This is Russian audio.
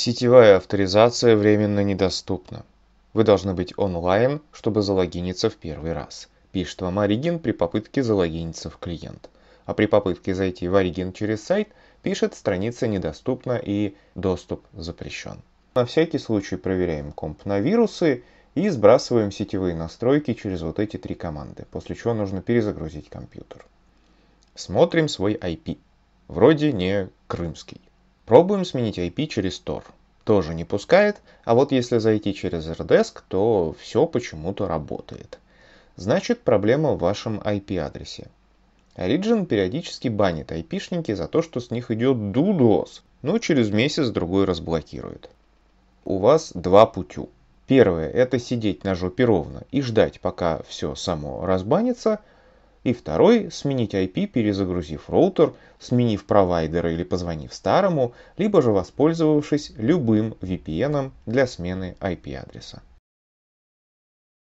Сетевая авторизация временно недоступна. Вы должны быть онлайн, чтобы залогиниться в первый раз. Пишет вам Origin при попытке залогиниться в клиент. А при попытке зайти в Origin через сайт, пишет страница недоступна и доступ запрещен. На всякий случай проверяем комп на вирусы и сбрасываем сетевые настройки через вот эти три команды, после чего нужно перезагрузить компьютер. Смотрим свой IP. Вроде не крымский. Пробуем сменить IP через Tor. Тоже не пускает, а вот если зайти через RDesk, то все почему-то работает. Значит, проблема в вашем IP-адресе. Origin периодически банит IP-шники за то, что с них идет дудос, но через месяц-другой разблокирует. У вас два пути: Первое – это сидеть на жопе ровно и ждать, пока все само разбанится – и второй – сменить IP, перезагрузив роутер, сменив провайдера или позвонив старому, либо же воспользовавшись любым VPN для смены IP-адреса.